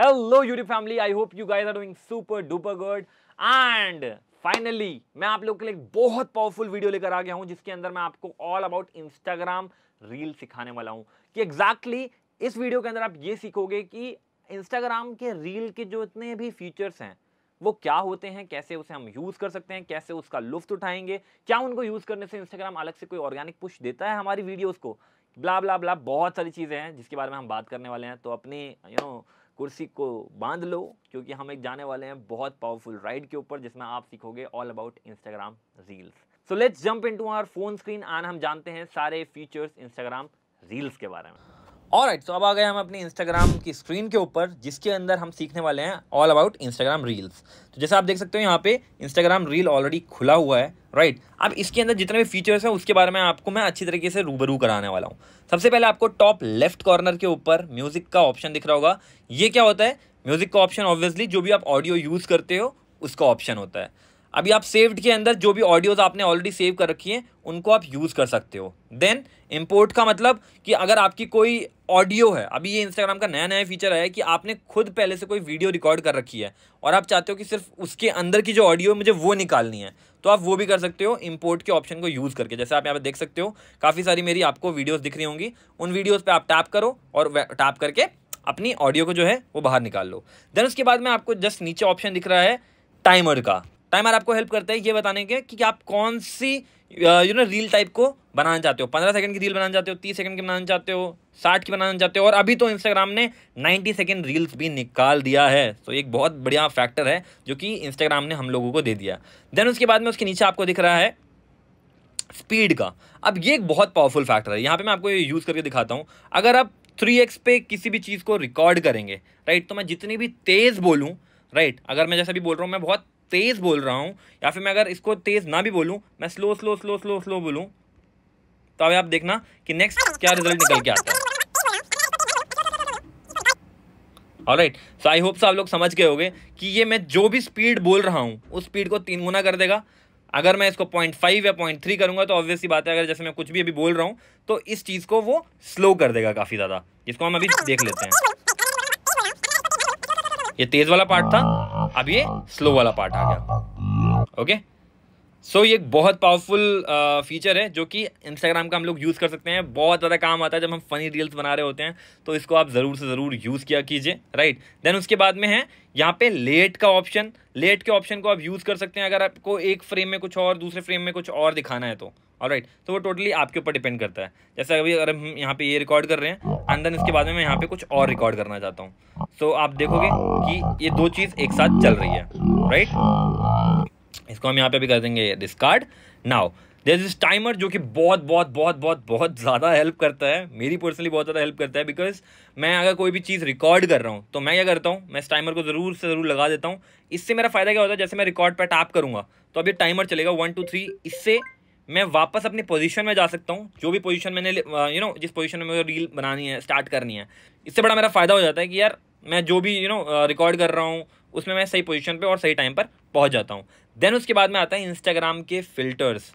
Hello YouTube family I hope you guys are doing super duper good and finally मैं आप लोग के लिए बहुत पावरफुल वीडियो लेकर आ गया हूं जिसके अंदर मैं आपको ऑल अबाउट इंस्टाग्राम रील सिखाने वाला हूं कि एग्जैक्टली exactly इस वीडियो के अंदर आप ये सीखोगे कि इंस्टाग्राम के रील के जो इतने भी फीचर्स हैं वो क्या होते हैं कैसे उसे हम यूज़ कर सकते हैं कैसे उसका लुफ्त उठाएंगे क्या उनको यूज़ करने से इंस्टाग्राम अलग से कोई ऑर्गेनिक पुश देता है हमारी वीडियोज़ को ब्ला ब्ला ब्ला बहुत सारी चीज़ें हैं जिसके बारे में हम बात करने वाले हैं तो अपनी यू you नो know, कुर्सी को बांध लो क्योंकि हम एक जाने वाले हैं बहुत पावरफुल राइड के ऊपर जिसमें आप सीखोगे all about Instagram reels so let's jump into our phone screen and हम जानते हैं सारे फीचर्स इंस्टाग्राम रील्स के बारे में और राइट तो अब आ गए हम अपने इंस्टाग्राम की स्क्रीन के ऊपर जिसके अंदर हम सीखने वाले हैं ऑल अबाउट इंस्टाग्राम रील्स तो जैसे आप देख सकते हो यहाँ पे इंस्टाग्राम रील ऑलरेडी खुला हुआ है राइट right. अब इसके अंदर जितने भी फीचर्स हैं उसके बारे में आपको मैं अच्छी तरीके से रूबरू कराने वाला हूँ सबसे पहले आपको टॉप लेफ्ट कॉर्नर के ऊपर म्यूज़िक का ऑप्शन दिख रहा होगा ये क्या होता है म्यूज़िक का ऑप्शन ऑब्वियसली जो भी आप ऑडियो यूज़ करते हो उसका ऑप्शन होता है अभी आप सेव्ड के अंदर जो भी ऑडियोज आपने ऑलरेडी सेव कर रखी हैं उनको आप यूज़ कर सकते हो देन इम्पोर्ट का मतलब कि अगर आपकी कोई ऑडियो है अभी ये इंस्टाग्राम का नया नया फीचर है कि आपने खुद पहले से कोई वीडियो रिकॉर्ड कर रखी है और आप चाहते हो कि सिर्फ उसके अंदर की जो ऑडियो है मुझे वो निकालनी है तो आप वो भी कर सकते हो इम्पोर्ट के ऑप्शन को यूज़ करके जैसे आप यहाँ पर देख सकते हो काफ़ी सारी मेरी आपको वीडियोज़ दिख रही होंगी उन वीडियोज़ पर आप टैप करो और टैप करके अपनी ऑडियो को जो है वो बाहर निकाल लो देन उसके बाद में आपको जस्ट नीचे ऑप्शन दिख रहा है टाइमर का टाइमर आपको हेल्प करता है ये बताने के कि आप कौन सी यू नो रील टाइप को बनाना चाहते हो पंद्रह सेकंड की रील बनाना चाहते हो तीस सेकंड की बनाना चाहते हो साठ की बनाना चाहते हो और अभी तो इंस्टाग्राम ने नाइन्टी सेकेंड रील्स भी निकाल दिया है तो एक बहुत बढ़िया फैक्टर है जो कि इंस्टाग्राम ने हम लोगों को दे दिया देन उसके बाद में उसके नीचे आपको दिख रहा है स्पीड का अब ये एक बहुत पावरफुल फैक्टर है यहाँ पे मैं आपको ये यूज़ करके दिखाता हूँ अगर आप थ्री एक्स पे किसी भी चीज़ को रिकॉर्ड करेंगे राइट तो मैं जितनी भी तेज़ बोलूँ राइट अगर मैं जैसा भी बोल रहा हूँ मैं बहुत तेज़ बोल रहा हूँ या फिर मैं अगर इसको तेज़ ना भी बोलूँ मैं slow slow slow slow slow बोलूँ तो अभी आप देखना कि नेक्स्ट क्या रिजल्ट निकल के आता है right so I hope so आप लोग समझ गए होंगे कि ये मैं जो भी स्पीड बोल रहा हूँ उस स्पीड को तीन गुना कर देगा अगर मैं इसको पॉइंट फाइव या पॉइंट थ्री करूंगा तो ऑब्वियसली बात है अगर जैसे मैं कुछ भी अभी बोल रहा हूँ तो इस चीज़ को वो स्लो कर देगा काफ़ी ज़्यादा जिसको हम अभी देख लेते हैं ये तेज वाला पार्ट था हाँ। अब ये स्लो वाला पार्ट आ गया ओके सो so, ये एक बहुत पावरफुल फीचर uh, है जो कि इंस्टाग्राम का हम लोग यूज़ कर सकते हैं बहुत ज़्यादा काम आता है जब हम फ़नी रील्स बना रहे होते हैं तो इसको आप ज़रूर से ज़रूर यूज़ किया कीजिए राइट देन उसके बाद में है यहाँ पे लेट का ऑप्शन लेट के ऑप्शन को आप यूज़ कर सकते हैं अगर आपको एक फ्रेम में कुछ और दूसरे फ्रेम में कुछ और दिखाना है तो और राइट तो वो टोटली आपके ऊपर डिपेंड करता है जैसे अभी अगर हम यहाँ पे ये रिकॉर्ड कर रहे हैं एंड देन इसके बाद में मैं यहाँ पे कुछ और रिकॉर्ड करना चाहता हूँ सो so, आप देखोगे कि ये दो चीज़ एक साथ चल रही है राइट इसको हम यहाँ पे भी कर देंगे discard now there is timer जो कि बहुत बहुत बहुत बहुत बहुत ज़्यादा हेल्प करता है मेरी पर्सनली बहुत ज़्यादा हेल्प करता है बिकॉज मैं अगर कोई भी चीज़ रिकॉर्ड कर रहा हूँ तो मैं क्या करता हूँ मैं इस टाइमर को ज़रूर से ज़रूर लगा देता हूँ इससे मेरा फ़ायदा क्या होता है जैसे मैं रिकॉर्ड पर टैप करूँगा तो अब ये टाइमर चलेगा वन टू थ्री इससे मैं वापस अपनी पोजीशन में जा सकता हूँ जो भी पोजीशन मैंने यू नो जिस पोजीशन में मुझे रील बनानी है स्टार्ट करनी है इससे बड़ा मेरा फ़ायदा हो जाता है कि यार मैं जो भी यू नो रिकॉर्ड कर रहा हूँ उसमें मैं सही पोजीशन पे और सही टाइम पर पहुँच जाता हूँ देन उसके बाद में आता है इंस्टाग्राम के फ़िल्टर्स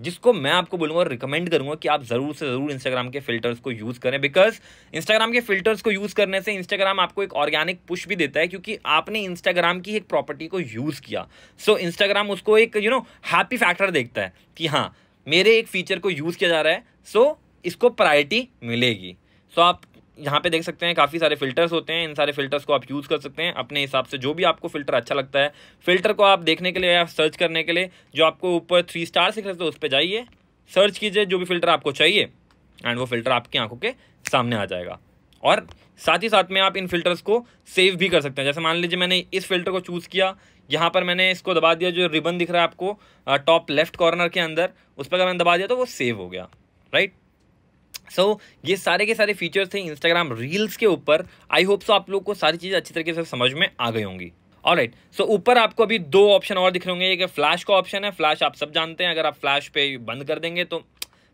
जिसको मैं आपको बोलूँगा रिकमेंड करूँगा कि आप ज़रूर से ज़रूर इंस्टाग्राम के फिल्टर्स को यूज़ करें बिकॉज इंस्टाग्राम के फिल्टर्स को यूज़ करने से इंस्टाग्राम आपको एक ऑर्गेनिक पुश भी देता है क्योंकि आपने इंस्टाग्राम की एक प्रॉपर्टी को यूज़ किया सो so, इंस्टाग्राम उसको एक यू नो हैप्पी फैक्टर देखता है कि हाँ मेरे एक फीचर को यूज़ किया जा रहा है सो so, इसको प्रायोरिटी मिलेगी सो so, आप यहाँ पे देख सकते हैं काफ़ी सारे फिल्टर्स होते हैं इन सारे फिल्टर्स को आप यूज़ कर सकते हैं अपने हिसाब से जो भी आपको फिल्टर अच्छा लगता है फिल्टर को आप देखने के लिए या सर्च करने के लिए जो आपको ऊपर थ्री स्टार से सकते उस पर जाइए सर्च कीजिए जो भी फिल्टर आपको चाहिए एंड वो फिल्टर आपकी आंखों के सामने आ जाएगा और साथ ही साथ में आप इन फिल्टर्स को सेव भी कर सकते हैं जैसे मान लीजिए मैंने इस फिल्टर को चूज़ किया यहाँ पर मैंने इसको दबा दिया जो रिबन दिख रहा है आपको टॉप लेफ्ट कॉर्नर के अंदर उस पर अगर मैंने दबा दिया तो वो सेव हो गया राइट सो so, ये सारे के सारे फीचर्स थे इंस्टाग्राम रील्स के ऊपर आई होप सो आप लोग को सारी चीज़ें अच्छी तरीके से समझ में आ गई होंगी और राइट सो ऊपर आपको अभी दो ऑप्शन और दिख रहे होंगे एक फ्लैश का ऑप्शन है फ्लैश आप सब जानते हैं अगर आप फ्लैश पे बंद कर देंगे तो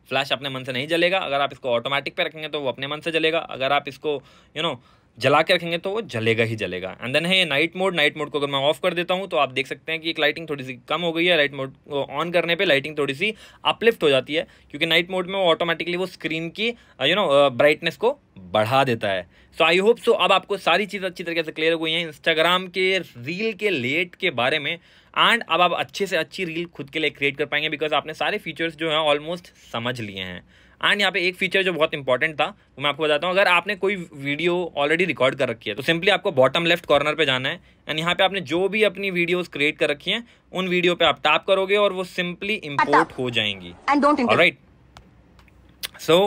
फ्लैश अपने मन से नहीं जलेगा अगर आप इसको ऑटोमेटिक पे रखेंगे तो वो अपने मन से जलेगा अगर आप इसको यू you नो know, जला के रखेंगे तो वो जलेगा ही जलेगा एंड देन है नाइट मोड नाइट मोड को अगर मैं ऑफ कर देता हूँ तो आप देख सकते हैं कि एक लाइटिंग थोड़ी सी कम हो गई है लाइट मोड को ऑन करने पे लाइटिंग थोड़ी सी अपलिफ्ट हो जाती है क्योंकि नाइट मोड में वो ऑटोमेटिकली वो स्क्रीन की यू नो ब्राइटनेस को बढ़ा देता है सो आई होप सो अब आपको सारी चीज़ अच्छी तरीके से क्लियर हो गई है इंस्टाग्राम के रील के लेट के बारे में एंड अब आप अच्छे से अच्छी रील खुद के लिए क्रिएट कर पाएंगे बिकॉज आपने सारे फीचर्स जो हैं ऑलमोस्ट समझ लिए हैं एंड यहाँ पे एक फीचर जो बहुत इंपॉर्टेंट था वो मैं आपको बताता हूँ अगर आपने कोई वीडियो ऑलरेडी रिकॉर्ड कर रखी है तो सिंपली आपको बॉटम लेफ्ट कॉर्नर पे जाना है एंड यहाँ पे आपने जो भी अपनी वीडियोस क्रिएट कर रखी हैं उन वीडियो पे आप टैप करोगे और वो सिंपली इम्पोर्ट हो जाएंगी right so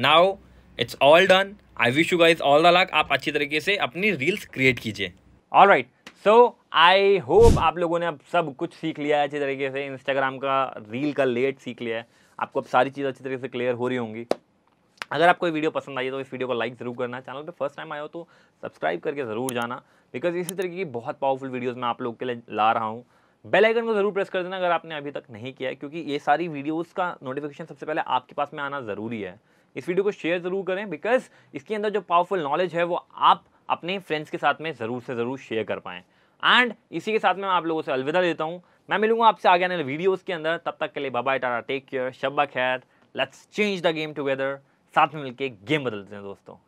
now it's all done I wish you guys all the luck आप अच्छी तरीके से अपनी रील्स क्रिएट कीजिए all right so I hope आप लोगों ने अब सब कुछ सीख लिया है अच्छी तरीके से इंस्टाग्राम का रील का लेट सीख लिया है आपको अब सारी चीज़ अच्छी तरीके से क्लियर हो रही होंगी अगर आपको ये वीडियो पसंद आई है तो इस वीडियो को लाइक ज़रूर करना चैनल पे फर्स्ट टाइम आए हो तो सब्सक्राइब करके ज़रूर जाना बिकॉज इसी तरीके की बहुत पावरफुल वीडियोस मैं आप लोग के लिए ला रहा हूँ बेल आइकन को ज़रूर प्रेस कर देना अगर आपने अभी तक नहीं किया है क्योंकि ये सारी वीडियोज़ का नोटिफिकेशन सबसे पहले आपके पास में आना ज़रूरी है इस वीडियो को शेयर ज़रूर करें बिकॉज इसके अंदर जो पावरफुल नॉलेज है वो आप अपने फ्रेंड्स के साथ में ज़रूर से ज़रूर शेयर कर पाएँ एंड इसी के साथ में मैं आप लोगों से अलविदा लेता हूँ मैं मिलूंगा आपसे आगे आने वाले वीडियोज़ के अंदर तब तक के लिए बाबा टाटा टेक केयर शब्बा खैर let's change the game together साथ में मिलकर गेम बदलते हैं दोस्तों